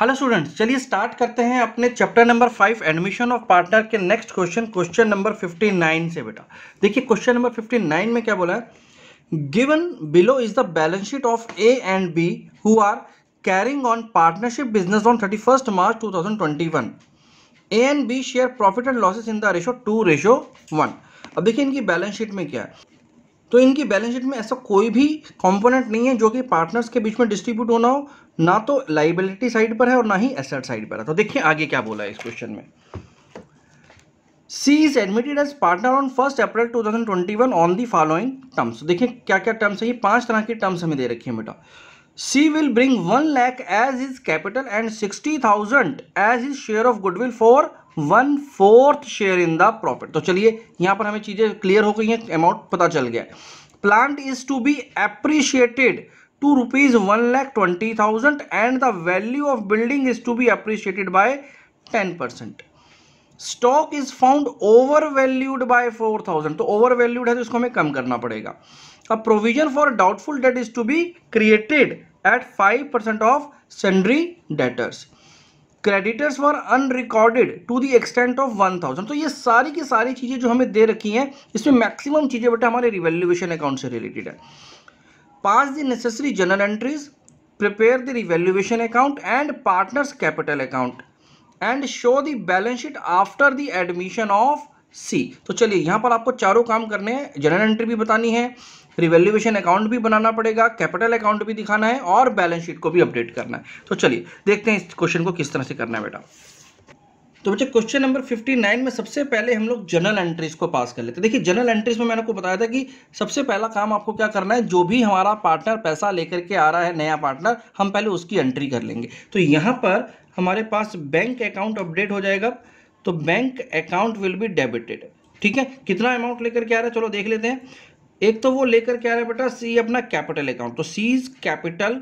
hello students चलिए start करते हैं अपने chapter number five admission of partner के next question question number fifty nine से बेटा देखिए क्वेश्चन नंबर फिफ्टी नाइन में क्या बोला है given below is the balance sheet of A and B who are carrying on partnership business on thirty March two A and B share profit and losses in the ratio two ratio one अब देखिए इनकी balance sheet में क्या है तो इनकी balance sheet में ऐसा कोई भी कंपोनेंट नहीं है जो कि पार्टनर्स के बीच में डिस्ट्रीब्यूट होना हो ना तो लाइबिलिटी साइड पर है और ना ही एसेट साइड पर है तो देखिए आगे क्या बोला है इस क्वेश्चन में C is admitted as partner on first April 2021 on the following terms देखिए क्या क्या टर्म्स है पांच तरह की टर्म्स हमें दे रखी है बेटा C will bring one lakh as his capital and sixty thousand as his share of goodwill for one fourth share in the profit तो चलिए यहां पर हमें चीज़ें क्लियर हो गई हैं अमाउंट पता चल गया है plant is to be appreciated one lakh twenty thousand and the value of building is to be appreciated by ten percent stock is found overvalued by four thousand तो ओवर वैल्यूड है तो इसको हमें कम करना पड़ेगा अब provision for doubtful debt is to be created at five percent of sundry debtors creditors for unrecorded to the extent of one thousand तो ये सारी की सारी चीज़ें जो हमें दे रखी हैं इसमें मैक्सिमम चीज़ें बेटा हमारे रिवेल्यूएशन अकाउंट से रिलेटेड है pass the necessary journal entries prepare the revaluation account and partners capital account and show the balance sheet after the admission of C तो चलिए यहाँ पर आपको चारों काम करने हैं जनरल एंट्री भी बतानी है रिवेल्यूएशन अकाउंट भी बनाना पड़ेगा कैपिटल अकाउंट भी दिखाना है और बैलेंस शीट को भी अपडेट करना है तो चलिए देखते हैं इस क्वेश्चन को किस तरह से करना है बेटा तो बच्चे क्वेश्चन नंबर 59 में सबसे पहले हम लोग जनरल एंट्रीज को पास कर लेते हैं देखिए जनरल एंट्रीज में मैंने आपको बताया था कि सबसे पहला काम आपको क्या करना है जो भी हमारा पार्टनर पैसा लेकर के आ रहा है नया पार्टनर हम पहले उसकी एंट्री कर लेंगे तो यहाँ पर हमारे पास बैंक अकाउंट अपडेट हो जाएगा तो bank account will be debited ठीक है कितना अमाउंट लेकर के आ रहा है चलो देख लेते हैं एक तो वो लेकर के आ रहा है बेटा सी अपना कैपिटल अकाउंट तो सीज कैपिटल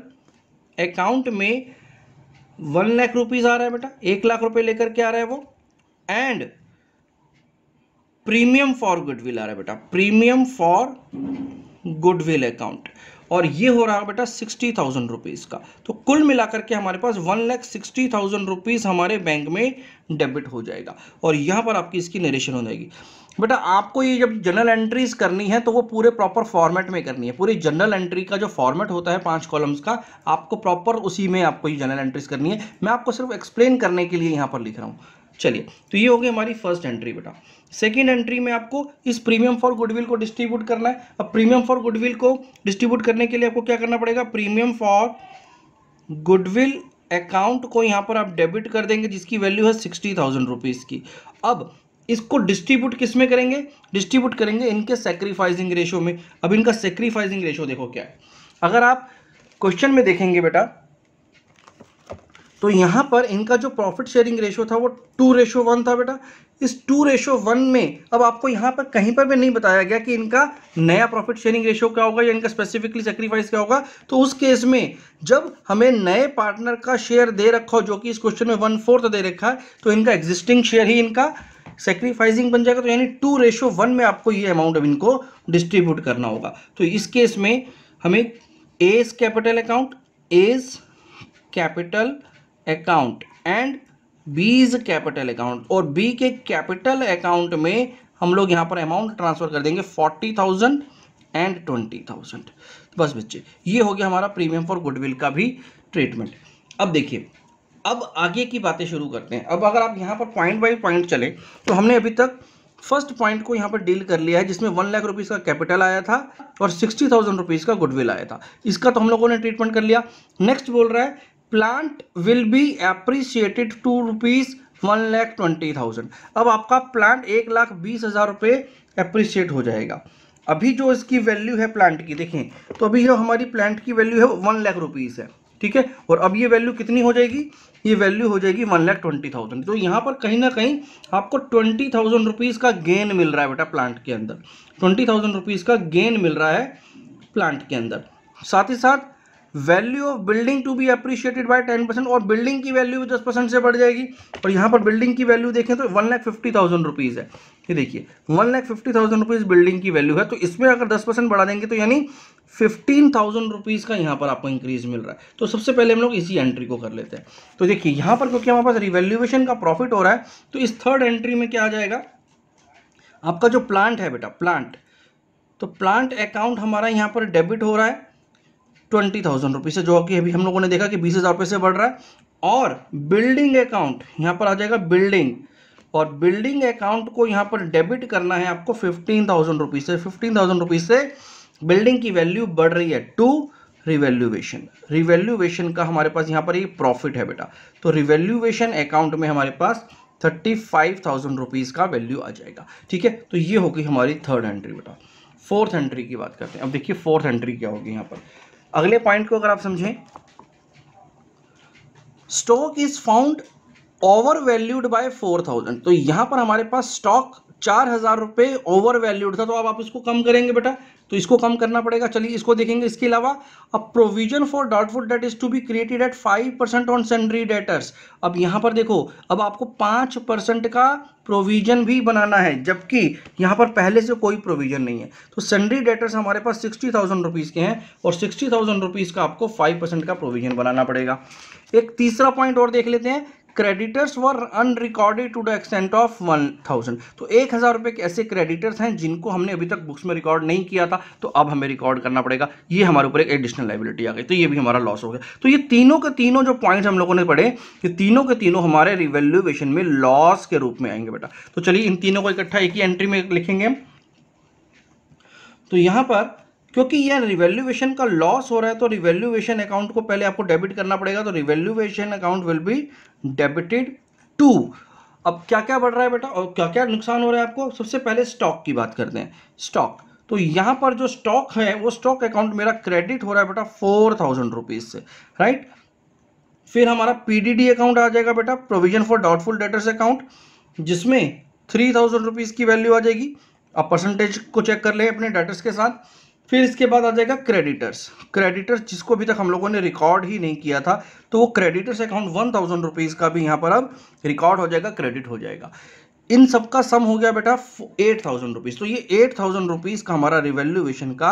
अकाउंट में वन लाख रुपीज आ रहा है बेटा एक लाख रुपए लेकर के आ रहा है वो एंड प्रीमियम फॉर गुडविल आ रहा है बेटा प्रीमियम फॉर गुडविल अकाउंट और ये हो रहा है बेटा सिक्सटी थाउजेंड रुपीज़ का तो कुल मिलाकर के हमारे पास one lakh sixty thousand rupees हमारे बैंक में डेबिट हो जाएगा और यहां पर आपकी इसकी नरेशन हो जाएगी बेटा आपको ये जब जनरल एंट्रीज करनी है तो वो पूरे प्रॉपर फॉर्मेट में करनी है पूरी जनरल एंट्री का जो फॉर्मेट होता है पांच कॉलम्स का आपको प्रॉपर उसी में आपको ये जनरल एंट्रीज करनी है मैं आपको सिर्फ एक्सप्लेन करने के लिए यहाँ पर लिख रहा हूँ चलिए तो ये होगी हमारी फर्स्ट एंट्री बेटा सेकेंड एंट्री में आपको इस प्रीमियम फॉर गुडविल को डिस्ट्रीब्यूट करना है अब प्रीमियम फॉर गुडविल को डिस्ट्रीब्यूट करने के लिए आपको क्या करना पड़ेगा प्रीमियम फॉर गुडविल अकाउंट को यहाँ पर आप डेबिट कर देंगे जिसकी वैल्यू है सिक्सटी थाउजेंड रुपीज़ की अब इसको डिस्ट्रीब्यूट किस में करेंगे डिस्ट्रीब्यूट करेंगे इनके सेक्रीफाइजिंग रेशो में अब इनका सेक्रीफाइजिंग रेशो देखो क्या है अगर आप क्वेश्चन में देखेंगे बेटा तो यहाँ पर इनका जो प्रॉफिट शेयरिंग रेशो था वो टू रेशो वन था बेटा इस टू रेशो वन में अब आपको यहाँ पर कहीं पर भी नहीं बताया गया कि इनका नया प्रॉफिट शेयरिंग रेशो क्या होगा या इनका स्पेसिफिकली सेक्रीफाइस क्या होगा तो उस केस में जब हमें नए पार्टनर का शेयर दे रखा हो जो कि इस क्वेश्चन में वन फोर्थ दे रखा है तो इनका एग्जिस्टिंग शेयर ही इनका सेक्रीफाइसिंग बन जाएगा तो यानी टू रेशो वन में आपको ये अमाउंट अब इनको डिस्ट्रीब्यूट करना होगा तो इस केस में हमें A's capital account A's capital account and B's capital account और बी के कैपिटल अकाउंट में हम लोग यहाँ पर अमाउंट ट्रांसफर कर देंगे forty thousand and twenty thousand बस बच्चे ये हो गया हमारा प्रीमियम फॉर गुडविल का भी ट्रीटमेंट अब देखिए अब आगे की बातें शुरू करते हैं अब अगर आप यहाँ पर पॉइंट बाई पॉइंट चले तो हमने अभी तक फर्स्ट पॉइंट को यहाँ पर डील कर लिया है जिसमें वन लाख रुपीज़ का कैपिटल आया था और सिक्सटी थाउजेंड रुपीज़ का गुडविल आया था इसका तो हम लोगों ने ट्रीटमेंट कर लिया नेक्स्ट बोल रहा है plant will be appreciated to rupees one lakh twenty thousand अब आपका प्लांट एक लाख बीस हज़ार रुपये अप्रिशिएट हो जाएगा अभी जो इसकी वैल्यू है प्लांट की देखें तो अभी जो हमारी प्लांट की वैल्यू है वन लाख रुपीज़ है ठीक है और अब ये वैल्यू कितनी हो जाएगी ये वैल्यू हो जाएगी वन लैख ट्वेंटी थाउजेंड तो यहाँ पर कहीं ना कहीं आपको ट्वेंटी थाउजेंड रुपीज़ का गेन मिल रहा है बेटा प्लांट के अंदर ट्वेंटी थाउजेंड रुपीज़ का गेन मिल रहा है प्लांट के अंदर साथ ही साथ value of building to be appreciated by ten percent और बिल्डिंग की वैल्यू भी दस परसेंट से बढ़ जाएगी और यहाँ पर बिल्डिंग की वैल्यू देखें तो one lakh fifty thousand rupees है ये देखिए one lakh fifty thousand rupees building की वैल्यू है तो इसमें अगर दस परसेंट बढ़ा देंगे तो यानी फिफ्टीन थाउजेंड रुपीज़ का यहाँ पर आपको इंक्रीज मिल रहा है तो सबसे पहले हम लोग इसी एंट्री को कर लेते हैं तो देखिए यहाँ पर क्योंकि हमारे पास रिवेल्यूएशन का प्रॉफिट हो रहा है तो इस थर्ड एंट्री में क्या आ जाएगा आपका जो प्लांट है बेटा प्लांट तो प्लांट अकाउंट हमारा यहाँ पर डेबिट हो रहा है ट्वेंटी थाउजेंड रुपीज़ से जो कि अभी हम लोगों ने देखा कि बीस हज़ार रुपये से बढ़ रहा है और बिल्डिंग अकाउंट यहाँ पर आ जाएगा बिल्डिंग और बिल्डिंग अकाउंट को यहाँ पर डेबिट करना है आपको फिफ्टीन थाउजेंड रुपीज़ से फिफ्टीन थाउजेंड रुपीज़ से बिल्डिंग की वैल्यू बढ़ रही है टू रिवैल्यूएशन रिवैल्यूएशन का हमारे पास यहाँ पर ये प्रॉफिट है बेटा तो रिवैल्यूएशन अकाउंट में हमारे पास थर्टी फाइव थाउजेंड रुपीज़ का वैल्यू आ जाएगा ठीक है तो ये होगी हमारी थर्ड एंट्री बेटा फोर्थ एंट्री की बात करते हैं अब देखिए फोर्थ एंट्री क्या होगी यहाँ पर अगले पॉइंट को अगर आप समझें stock is found overvalued by four thousand तो यहाँ पर हमारे पास स्टॉक चार हजार रुपए ओवर वैल्यूड था तो अब आप इसको कम करेंगे बेटा तो इसको कम करना पड़ेगा चलिए इसको देखेंगे इसके अलावा अब provision for doubtful debt is to be created at five percent on sundry debtors अब यहां पर देखो अब आपको पांच परसेंट का प्रोविजन भी बनाना है जबकि यहां पर पहले से कोई प्रोविजन नहीं है तो सेंडरी डेटर्स हमारे पास सिक्सटी थाउजेंड रुपीज़ के हैं और सिक्सटी थाउजेंड रुपीज़ का आपको फाइव परसेंट का प्रोविजन बनाना पड़ेगा एक तीसरा पॉइंट और देख लेते हैं creditors were unrecorded to the extent of one thousand तो एक हज़ार रुपये के ऐसे क्रेडिटर्स हैं जिनको हमने अभी तक बुक्स में रिकॉर्ड नहीं किया था तो अब हमें रिकॉर्ड करना पड़ेगा ये हमारे ऊपर एक एडिशनल लाइबिलिटी आ गई तो ये भी हमारा लॉस हो गया तो ये तीनों के तीनों जो पॉइंट्स हम लोगों ने पढ़े ये तीनों के तीनों हमारे रिवेल्युएशन में लॉस के रूप में आएंगे बेटा तो चलिए इन तीनों को इकट्ठा एक ही एंट्री में लिखेंगे तो यहाँ पर क्योंकि यह रिवेल्यूएशन का लॉस हो रहा है तो रिवेल्यूएशन अकाउंट को पहले आपको डेबिट करना पड़ेगा तो revaluation account will be debited to अब क्या क्या बढ़ रहा है बेटा और क्या क्या नुकसान हो रहा है आपको सबसे पहले स्टॉक की बात करते हैं स्टॉक तो यहां पर जो स्टॉक है वो स्टॉक अकाउंट मेरा क्रेडिट हो रहा है बेटा फोर थाउजेंड रुपीज़ से राइट फिर हमारा पीडीडी अकाउंट आ जाएगा बेटा provision for doubtful debtors account जिसमें थ्री थाउजेंड रुपीज़ की वैल्यू आ जाएगी अब परसेंटेज को चेक कर ले अपने डेटर्स के साथ फिर इसके बाद आ जाएगा क्रेडिटर्स क्रेडिटर्स जिसको अभी तक हम लोगों ने रिकॉर्ड ही नहीं किया था तो वो creditors account one thousand rupees का भी यहाँ पर अब रिकॉर्ड हो जाएगा क्रेडिट हो जाएगा इन सब का सम हो गया बेटा एट थाउजेंड रुपीज़ तो ये एट थाउजेंड रुपीज़ का हमारा रिवेल्यूएशन का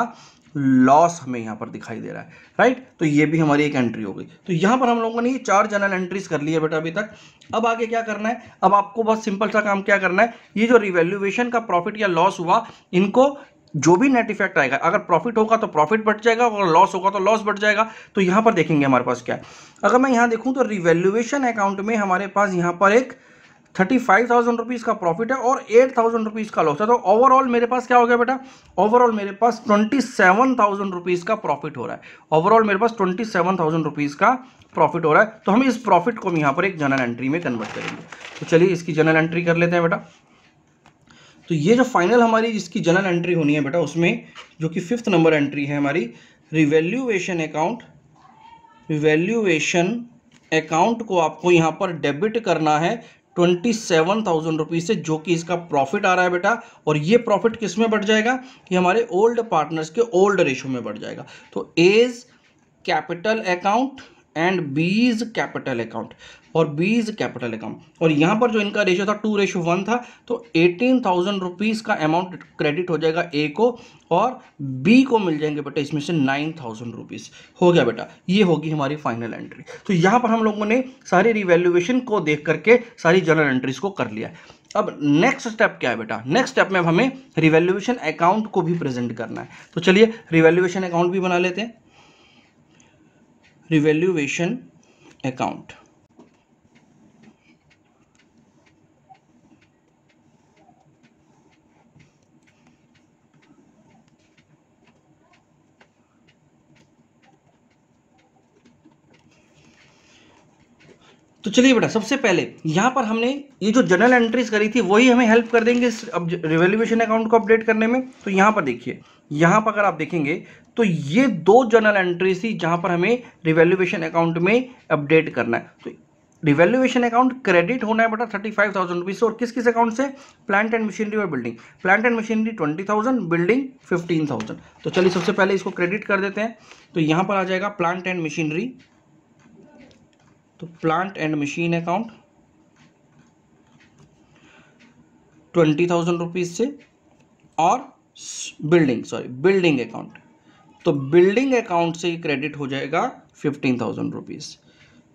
लॉस हमें यहाँ पर दिखाई दे रहा है राइट तो ये भी हमारी एक एंट्री हो गई तो यहाँ पर हम लोगों ने ये चार जनरल एंट्रीज कर ली है बेटा अभी तक अब आगे क्या करना है अब आपको बहुत सिंपल सा काम क्या करना है ये जो रिवेल्यूएशन का प्रॉफिट या लॉस हुआ इनको जो भी नेट इफेक्ट आएगा अगर प्रॉफिट होगा तो प्रॉफिट बढ़ जाएगा और लॉस होगा तो लॉस बढ़ जाएगा तो यहां पर देखेंगे हमारे पास क्या है अगर मैं यहां देखूं तो रिवेल्यूएशन अकाउंट में हमारे पास यहां पर एक थर्टी फाइव थाउजेंड रुपीज़ का प्रॉफिट है और एट थाउजेंड रुपीज़ का लॉस है तो ओवरऑल मेरे पास क्या हो गया बेटा ओवरऑल मेरे पास ट्वेंटी सेवन थाउजेंड रुपीज़ का प्रॉफिट हो रहा है ओवरऑल मेरे पास ट्वेंटी सेवन थाउजेंड रुपीज़ का प्रॉफिट हो रहा है तो हम इस प्रॉफिट को हम यहाँ पर एक जनरल एंट्री में कन्वर्ट करेंगे तो चलिए इसकी जनरल एंट्री कर लेते हैं बेटा तो ये जो फाइनल हमारी जिसकी जनरल एंट्री होनी है बेटा उसमें जो कि फिफ्थ नंबर एंट्री है हमारी रिवेल्यूएशन अकाउंट रिवेल्यूएशन अकाउंट को आपको यहाँ पर डेबिट करना है ट्वेंटी सेवन थाउजेंड रुपीज़ से जो कि इसका प्रॉफिट आ रहा है बेटा और ये प्रॉफिट किस में बढ़ जाएगा कि हमारे ओल्ड पार्टनर्स के ओल्ड रेशो में बढ़ जाएगा तो A's capital account and B's capital account और बीज कैपिटल अकाउंट और यहाँ पर जो इनका रेशियो था टू रेशो वन था तो एटीन थाउजेंड रुपीज़ का अमाउंट क्रेडिट हो जाएगा ए को और बी को मिल जाएंगे बेटा इसमें से नाइन थाउजेंड रुपीज़ हो गया बेटा ये होगी हमारी फाइनल एंट्री तो यहाँ पर हम लोगों ने सारी रिवेल्यूएशन को देख करके सारी जनरल एंट्रीज को कर लिया है अब नेक्स्ट स्टेप क्या है बेटा नेक्स्ट स्टेप में हमें रिवेल्यूएशन अकाउंट को भी प्रेजेंट करना है तो चलिए रिवेल्यूएशन अकाउंट भी बना लेते हैं रिवेल्यूएशन अकाउंट तो चलिए बेटा सबसे पहले यहां पर हमने ये जो जनरल एंट्रीज करी थी वही हमें हेल्प कर देंगे इस अब रिवेल्यूएशन अकाउंट को अपडेट करने में तो यहां पर देखिए यहां पर अगर आप देखेंगे तो ये दो जर्नल एंट्री थी जहां पर हमें रिवेल्यूएशन अकाउंट में अपडेट करना है तो रिवेल्युएशन अकाउंट क्रेडिट होना है बेटा थर्टी फाइव थाउजेंड रुपीज़ और किस किस अकाउंट से प्लांट एंड मशीनरी और building plant and machinery twenty thousand building fifteen thousand तो चलिए सबसे पहले इसको क्रेडिट कर देते हैं तो यहां पर आ जाएगा प्लांट एंड मशीनरी तो plant and machine account twenty thousand rupees से और बिल्डिंग सॉरी बिल्डिंग अकाउंट तो बिल्डिंग अकाउंट से क्रेडिट हो जाएगा फिफ्टीन थाउजेंड रुपीज़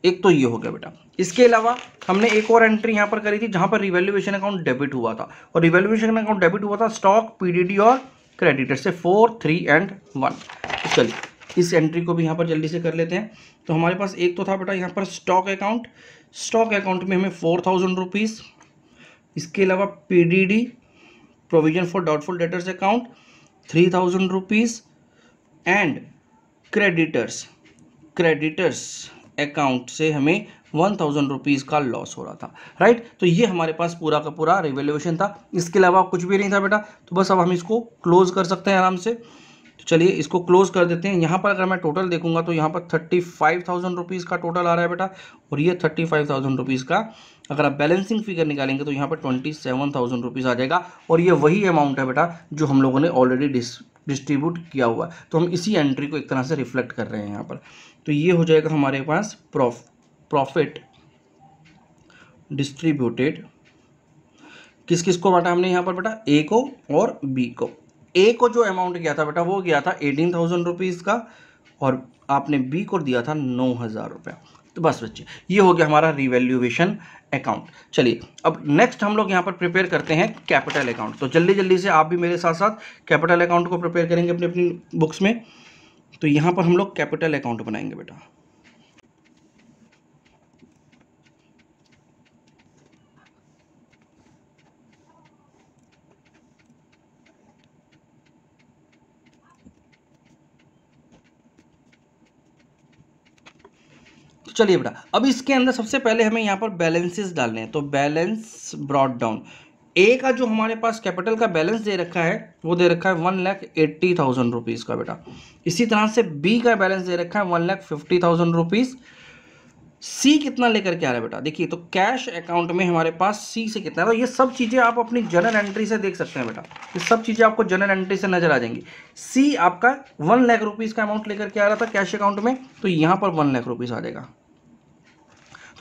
एक तो ये हो गया बेटा इसके अलावा हमने एक और एंट्री यहाँ पर करी थी जहाँ पर रिवेल्यूएशन अकाउंट डेबिट हुआ था और रिवेल्यूएशन अकाउंट डेबिट हुआ था स्टॉक पीडीडी और क्रेडिटर से फोर थ्री एंड वन चलिए इस एंट्री को भी यहाँ पर जल्दी से कर लेते हैं तो हमारे पास एक तो था बेटा यहाँ पर स्टॉक अकाउंट स्टॉक अकाउंट में हमें फोर थाउजेंड रुपीज़ इसके अलावा P provision for doubtful debtors account three thousand rupees and creditors creditors account से हमें वन थाउजेंड रुपीज़ का लॉस हो रहा था राइट तो ये हमारे पास पूरा का पूरा रिवेल्यूशन था इसके अलावा कुछ भी नहीं था बेटा तो बस अब हम इसको क्लोज कर सकते हैं आराम से तो चलिए इसको क्लोज कर देते हैं यहाँ पर अगर मैं टोटल देखूंगा तो यहाँ पर थर्टी फाइव थाउजेंड रुपीज़ का टोटल आ रहा है बेटा और ये थर्टी फाइव थाउजेंड रुपीज़ का अगर आप बैलेंसिंग फिगर निकालेंगे तो यहाँ पर ट्वेंटी सेवन थाउजेंड रुपीज़ आ जाएगा और ये वही अमाउंट है बेटा जो हम लोगों ने ऑलरेडी डिस डिस्ट्रीब्यूट किया हुआ है तो हम इसी एंट्री को एक तरह से रिफ्लेक्ट कर रहे हैं यहाँ पर तो ये हो जाएगा हमारे पास प्रॉफिट डिस्ट्रीब्यूटेड किस किस को बांटा हमने यहाँ पर बेटा ए को और बी को ए को जो अमाउंट गया था बेटा वो गया था एटीन थाउजेंड रुपीज़ का और आपने बी को दिया था नौ हज़ार रुपया तो बस बच्चे ये हो गया हमारा रिवेल्यूएशन अकाउंट चलिए अब नेक्स्ट हम लोग यहाँ पर प्रिपेयर करते हैं कैपिटल अकाउंट तो जल्दी जल्दी से आप भी मेरे साथ साथ कैपिटल अकाउंट को प्रिपेयर करेंगे अपनी अपनी बुक्स में तो यहाँ पर हम लोग कैपिटल अकाउंट बनाएंगे बेटा तो चलिए बेटा अब इसके अंदर सबसे पहले हमें यहाँ पर बैलेंसेस डालने हैं तो बैलेंस ब्रॉड डाउन ए का जो हमारे पास कैपिटल का बैलेंस दे रखा है वो दे रखा है one lakh eighty thousand rupees का बेटा इसी तरह से बी का बैलेंस दे रखा है one lakh fifty thousand rupees C कितना लेकर के आ रहा है बेटा देखिए तो कैश अकाउंट में हमारे पास सी से कितना है तो ये सब चीज़ें आप अपनी जनरल एंट्री से देख सकते हैं बेटा ये सब चीज़ें आपको जनरल एंट्री से नजर आ जाएंगी सी आपका वन लाख रुपीज़ का अमाउंट लेकर के आ रहा था कैश अकाउंट में तो यहाँ पर वन लाख रुपीज़ आ जाएगा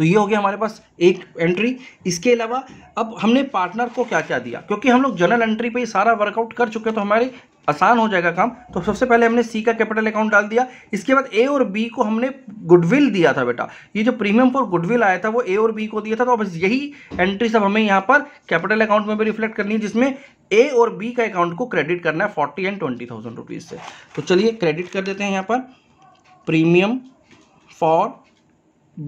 तो ये हो गया हमारे पास एक एंट्री इसके अलावा अब हमने पार्टनर को क्या क्या दिया क्योंकि हम लोग जनरल एंट्री पे सारा वर्कआउट कर चुके हैं तो हमारे आसान हो जाएगा काम तो सबसे पहले हमने सी का कैपिटल अकाउंट डाल दिया इसके बाद ए और बी को हमने गुडविल दिया था बेटा ये जो प्रीमियम फॉर गुडविल आया था वो ए और बी को दिया था तो अब यही एंट्री सब हमें यहाँ पर कैपिटल अकाउंट में भी रिफ्लेक्ट करनी है जिसमें ए और बी का अकाउंट को क्रेडिट करना है forty and twenty thousand rupees से तो चलिए क्रेडिट कर देते हैं यहाँ पर प्रीमियम फॉर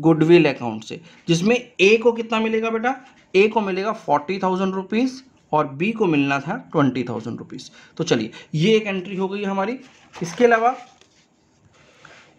गुडविल अकाउंट से जिसमें ए को कितना मिलेगा बेटा ए को मिलेगा फोर्टी थाउजेंड रुपीज़ और बी को मिलना था ट्वेंटी थाउजेंड रुपीज़ तो चलिए ये एक एंट्री हो गई हमारी इसके अलावा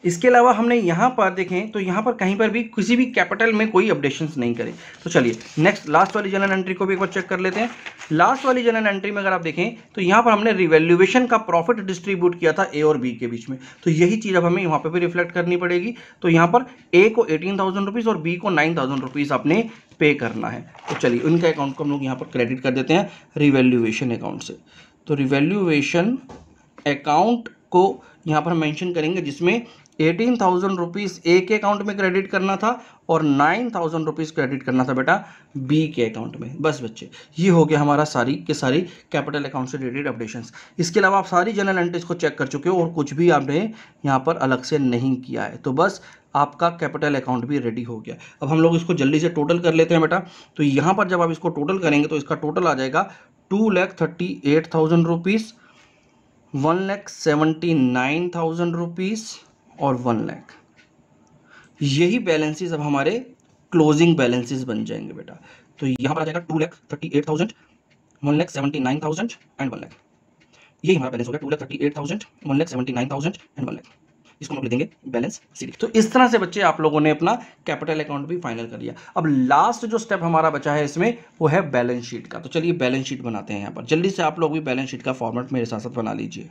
इसके अलावा हमने यहाँ पर देखें तो यहाँ पर कहीं पर भी किसी भी कैपिटल में कोई अपडेशन नहीं करें तो चलिए नेक्स्ट लास्ट वाली जनरल एंट्री को भी एक बार चेक कर लेते हैं लास्ट वाली जनरल एंट्री में अगर आप देखें तो यहाँ पर हमने रिवेल्यूएशन का प्रॉफिट डिस्ट्रीब्यूट किया था ए और बी के बीच में तो यही चीज़ अब हमें यहाँ पर भी रिफ्लेक्ट करनी पड़ेगी तो यहाँ पर ए को एटीन थाउजेंड रुपीज़ और बी को नाइन थाउजेंड रुपीज़ आपने पे करना है तो चलिए उनका अकाउंट को हम लोग यहाँ पर क्रेडिट कर देते हैं रिवेल्यूएशन अकाउंट से तो रिवेल्यूएशन अकाउंट को यहाँ पर मेंशन करेंगे जिसमें एटीन थाउजेंड रुपीज़ ए के अकाउंट में क्रेडिट करना था और नाइन थाउजेंड रुपीज़ क्रेडिट करना था बेटा बी के अकाउंट में बस बच्चे ये हो गया हमारा सारी के सारी कैपिटल अकाउंट से रिलेटेड अपडेशंस इसके अलावा आप सारी जनरल एंट्रीज को चेक कर चुके हो और कुछ भी आपने यहाँ पर अलग से नहीं किया है तो बस आपका कैपिटल अकाउंट भी रेडी हो गया अब हम लोग इसको जल्दी से टोटल कर लेते हैं बेटा तो यहाँ पर जब आप इसको टोटल करेंगे तो इसका टोटल आ जाएगा two lakh thirty eight thousand rupees one lakh seventy nine thousand rupees और वन लैख यही बैलेंसेस अब हमारे क्लोजिंग बैलेंसेस बन जाएंगे बेटा तो यहां पर आ जाएगा two lakh thirty eight thousand one lakh seventy nine thousand and one lakh यही हमारा बैलेंस हो गया two lakh thirty eight thousand one lakh seventy nine thousand and one lakh इसको हम देंगे बैलेंस सीरीज तो इस तरह से बच्चे आप लोगों ने अपना कैपिटल अकाउंट भी फाइनल कर लिया अब लास्ट जो स्टेप हमारा बचा है इसमें वो है बैलेंस शीट का तो चलिए बैलेंस शीट बनाते हैं यहाँ पर जल्दी से आप लोग भी बैलेंस शीट का फॉर्मेट मेरे साथ साथ बना लीजिए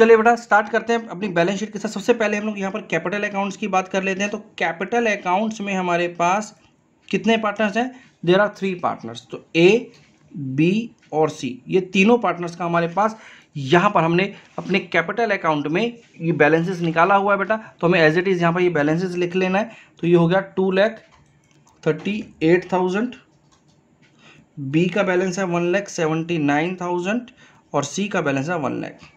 चलिए बेटा स्टार्ट करते हैं अपनी बैलेंस शीट के साथ सबसे पहले हम लोग यहाँ पर कैपिटल अकाउंट्स की बात कर लेते हैं तो कैपिटल अकाउंट्स में हमारे पास कितने पार्टनर्स हैं देर आर थ्री पार्टनर्स तो ए बी और सी ये तीनों पार्टनर्स का हमारे पास यहाँ पर हमने अपने कैपिटल अकाउंट में ये बैलेंसेस निकाला हुआ है बेटा तो हमें एज इट इज़ यहाँ पर ये बैलेंसेस लिख लेना है तो ये हो गया two lakh thirty eight thousand B का बैलेंस है one lakh seventy nine thousand और सी का बैलेंस है वन लैख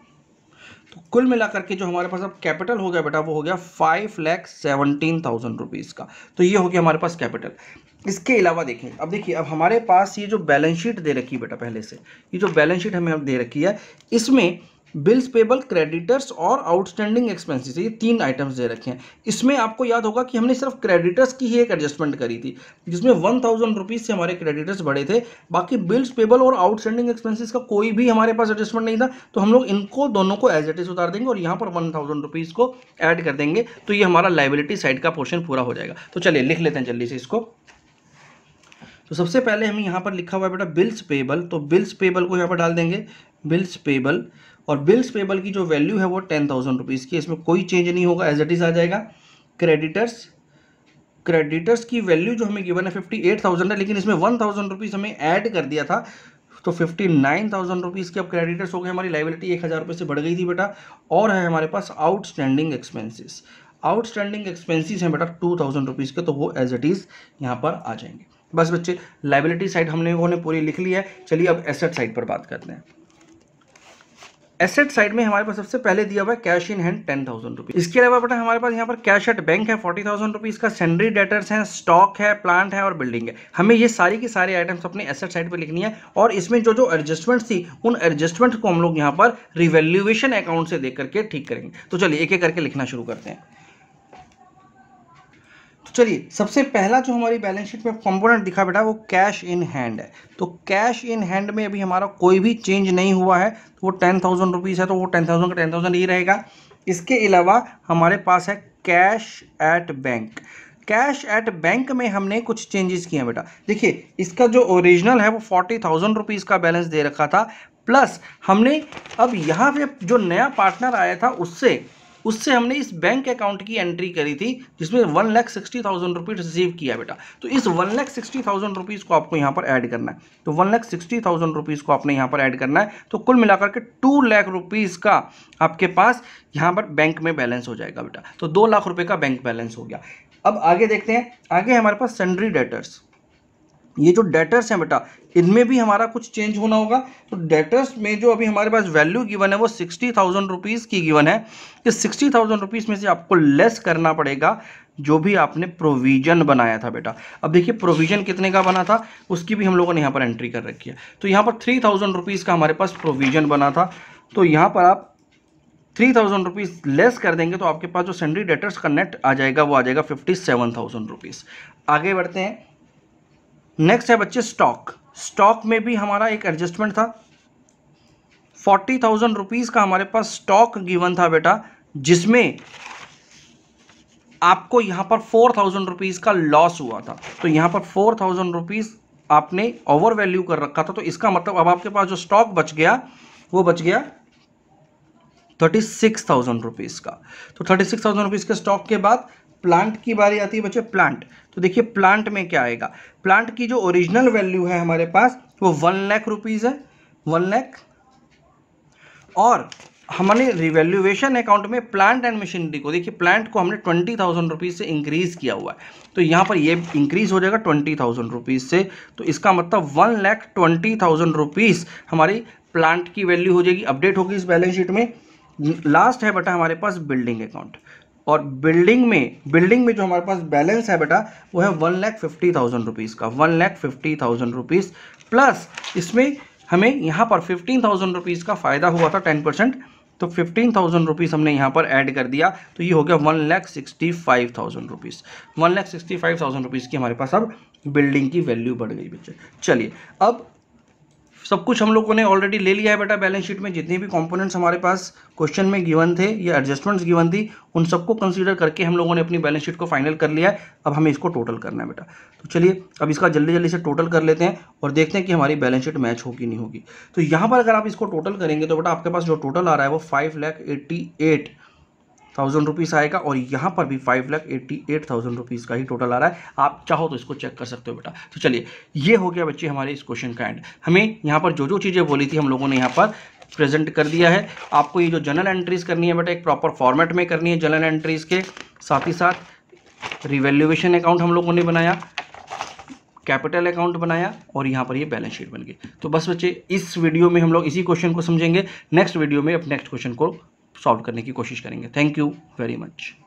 तो कुल मिलाकर के जो हमारे पास अब कैपिटल हो गया बेटा वो हो गया five lakh seventeen thousand rupees का तो ये हो गया हमारे पास कैपिटल इसके अलावा देखें अब देखिए अब हमारे पास ये जो बैलेंस शीट दे रखी है बेटा पहले से ये जो बैलेंस शीट हमें अब दे रखी है इसमें बिल्स पेबल क्रेडिटर्स और आउटस्टैंडिंग एक्सपेंसेस ये तीन आइटम्स दे रखे हैं इसमें आपको याद होगा कि हमने सिर्फ क्रेडिटर्स की ही एक एडजस्टमेंट करी थी जिसमें वन थाउजेंड रुपीज़ से हमारे क्रेडिटर्स बढ़े थे बाकी बिल्स पेबल और आउटस्टैंडिंग एक्सपेंसिस का कोई भी हमारे पास एडजस्टमेंट नहीं था तो हम लोग इनको दोनों को एज एट इज उतार देंगे और यहाँ पर वन थाउजेंड रुपीज़ को ऐड कर देंगे तो ये हमारा लाइबिलिटी साइड का पोर्शन पूरा हो जाएगा तो चलिए लिख लेते हैं जल्दी से इसको तो सबसे पहले हमें यहाँ पर लिखा हुआ है बेटा बिल्स पेबल तो बिल्स पेबल को यहाँ पर डाल देंगे बिल्स पेबल और बिल्स पेबल की जो वैल्यू है वो टेन थाउजेंड रुपीज़ की इसमें कोई चेंज नहीं होगा एज इट इज़ आ जाएगा क्रेडिटर्स क्रेडिटर्स की वैल्यू जो हमें गिवन है फिफ्टी एट थाउजेंड है लेकिन इसमें वन थाउजेंड रुपीज़ हमें ऐड कर दिया था तो फिफ्टी नाइन थाउजेंड रुपीज़ की अब क्रेडिटर्स हो गए हमारी लाइबिलिटी एक हज़ार रुपये से बढ़ गई थी बेटा और है हमारे पास आउटस्टैंडिंग एक्सपेंसिस आउटस्टैंडिंग एक्सपेंसिस हैं बेटा टू थाउजेंड रुपीज़ के तो वो एज इट इज़ यहाँ पर आ जाएंगे बस बच्चे लाइबिलिटी साइड हमने उन्होंने पूरी लिख ली है चलिए अब एसेट साइड पर बात करते हैं एसेट साइड में हमारे पास सबसे पहले दिया हुआ है cash in hand ten thousand rupees इसके अलावा बेटा हमारे पास यहाँ पर कैश एट बैंक है फोर्टी थाउजेंड रुपीज का सैलरी डेटर्स हैं स्टॉक है प्लांट है और बिल्डिंग है हमें ये सारी की सारी आइटम्स अपने एसेट साइड पर लिखनी है और इसमें जो जो एडजस्टमेंट थी उन एडजस्टमेंट को हम लोग यहाँ पर रिवेल्यूएशन अकाउंट से देख करके ठीक करेंगे तो चलिए एक एक करके लिखना शुरू करते हैं चलिए सबसे पहला जो हमारी बैलेंस शीट में कंपोनेंट दिखा बेटा वो कैश इन हैंड है तो कैश इन हैंड में अभी हमारा कोई भी चेंज नहीं हुआ है तो वो टेन थाउजेंड रुपीज़ है तो वो टेन थाउजेंड का टेन थाउजेंड ही रहेगा इसके अलावा हमारे पास है cash at bank cash at bank में हमने कुछ चेंजेस किए हैं बेटा देखिए इसका जो ओरिजिनल है वो फोर्टी थाउजेंड रुपीज़ का बैलेंस दे रखा था प्लस हमने अब यहाँ पे जो नया पार्टनर आया था उससे उससे हमने इस बैंक अकाउंट की एंट्री करी थी जिसमें one lakh sixty thousand rupees receive किया बेटा तो इस one lakh sixty thousand rupees को आपको यहाँ पर ऐड करना है तो one lakh sixty thousand rupees को आपने यहाँ पर ऐड करना है तो कुल मिलाकर के टू लाख रुपीज़ का आपके पास यहाँ पर बैंक में बैलेंस हो जाएगा बेटा तो दो लाख रुपए का बैंक बैलेंस हो गया अब आगे देखते हैं आगे हमारे पास सेंड्री डेटर्स ये जो डेटर्स हैं बेटा इनमें भी हमारा कुछ चेंज होना होगा तो डेटर्स में जो अभी हमारे पास वैल्यू गिवन है वो सिक्सटी थाउजेंड रुपीज़ की गिवन है इस सिक्सटी थाउजेंड रुपीज़ में से आपको लेस करना पड़ेगा जो भी आपने प्रोविज़न बनाया था बेटा अब देखिए प्रोविज़न कितने का बना था उसकी भी हम लोगों ने यहाँ पर एंट्री कर रखी है तो यहाँ पर थ्री थाउजेंड रुपीज़ का हमारे पास प्रोविज़न बना था तो यहाँ पर आप थ्री थाउजेंड रुपीज़ लेस कर देंगे तो आपके पास जो सेंडरी डेटर्स का नेट आ जाएगा वो आ जाएगा फिफ्टी सेवन थाउजेंड रुपीज़ आगे बढ़ते हैं नेक्स्ट है बच्चे स्टॉक स्टॉक में भी हमारा एक एडजस्टमेंट था फोर्टी थाउजेंड रुपीज़ का हमारे पास स्टॉक गिवन था बेटा जिसमें आपको यहां पर फोर थाउजेंड रुपीज़ का लॉस हुआ था तो यहां पर फोर थाउजेंड रुपीज़ आपने ओवर वैल्यू कर रखा था तो इसका मतलब अब आपके पास जो स्टॉक बच गया वो बच गया थर्टी सिक्स थाउजेंड रुपीज़ का तो थर्टी सिक्स थाउजेंड रुपीज़ के स्टॉक के बाद प्लांट की बारी आती है बच्चे प्लांट तो देखिए प्लांट में क्या आएगा प्लांट की जो ओरिजिनल वैल्यू है हमारे पास वो वन लैख रुपीज़ है वन लैख और हमने रिवेल्यूएशन अकाउंट में प्लांट एंड मशीनरी को देखिए प्लांट को हमने ट्वेंटी थाउजेंड रुपीज़ से इंक्रीज़ किया हुआ है तो यहाँ पर ये इंक्रीज़ हो जाएगा ट्वेंटी थाउजेंड रुपीज़ से तो इसका मतलब one lakh twenty thousand rupees हमारी प्लांट की वैल्यू हो जाएगी अपडेट होगी इस बैलेंस शीट में लास्ट है बेटा हमारे पास बिल्डिंग अकाउंट और बिल्डिंग में बिल्डिंग में जो हमारे पास बैलेंस है बेटा वो है one lakh fifty thousand rupees का one lakh fifty thousand rupees plus इसमें हमें यहाँ पर फिफ्टीन थाउजेंड रुपीज़ का फ़ायदा हुआ था टेन परसेंट तो फिफ्टीन थाउजेंड रुपीज़ हमने यहाँ पर ऐड कर दिया तो ये हो गया one lakh sixty five thousand rupees one lakh sixty five thousand rupees की हमारे पास अब बिल्डिंग की वैल्यू बढ़ गई बच्चे चलिए अब सब कुछ हम लोगों ने ऑलरेडी ले लिया है बेटा बैलेंस शीट में जितने भी कंपोनेंट्स हमारे पास क्वेश्चन में गिवन थे या एडजस्टमेंट्स गिवन थी उन सबको कंसीडर करके हम लोगों ने अपनी बैलेंस शीट को फाइनल कर लिया है अब हमें इसको टोटल करना है बेटा तो चलिए अब इसका जल्दी जल्दी से टोटल कर लेते हैं और देखते हैं कि हमारी बैलेंस शीट मैच होगी नहीं होगी तो यहाँ पर अगर आप इसको टोटल करेंगे तो बेटा आपके पास जो टोटल आ रहा है वो five lakh eighty eight thousand rupees आएगा और यहाँ पर भी five lakh eighty eight thousand rupees का ही टोटल आ रहा है आप चाहो तो इसको चेक कर सकते हो बेटा तो चलिए ये हो गया बच्चे हमारे इस क्वेश्चन का एंड हमें यहाँ पर जो जो चीज़ें बोली थी हम लोगों ने यहाँ पर प्रेजेंट कर दिया है आपको ये जो जनरल एंट्रीज़ करनी है बेटा एक प्रॉपर फॉर्मेट में करनी है जनरल एंट्रीज़ के साथ ही साथ रिवेल्यूएशन अकाउंट हम लोगों ने बनाया कैपिटल अकाउंट बनाया और यहाँ पर ये बैलेंस शीट बन गई तो बस बच्चे इस वीडियो में हम लोग इसी क्वेश्चन को समझेंगे नेक्स्ट वीडियो में अब नेक्स्ट क्वेश्चन को सॉल्व करने की कोशिश करेंगे थैंक यू वेरी मच